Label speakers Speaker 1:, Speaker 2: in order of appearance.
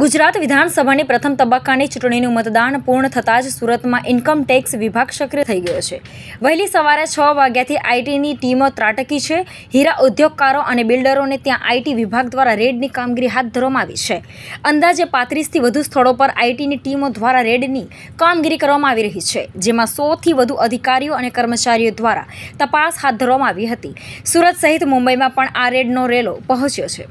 Speaker 1: ગુજરાત વિધાનસભાની પ્રથમ તબક્કાની ચૂંટણીનું મતદાન પૂર્ણ થતાં જ સુરતમાં ઇન્કમ ટેક્સ વિભાગ સક્રિય થઈ ગયો છે વહેલી સવારે છ વાગ્યાથી આઈટીની ટીમો ત્રાટકી છે હીરા ઉદ્યોગકારો અને બિલ્ડરોને ત્યાં આઈટી વિભાગ દ્વારા રેડની કામગીરી હાથ ધરવામાં આવી છે અંદાજે પાંત્રીસથી વધુ સ્થળો પર આઈટીની ટીમો દ્વારા રેડની કામગીરી કરવામાં આવી રહી છે જેમાં સોથી વધુ અધિકારીઓ અને કર્મચારીઓ દ્વારા તપાસ હાથ ધરવામાં આવી હતી સુરત સહિત મુંબઈમાં પણ આ રેડનો રેલો પહોંચ્યો છે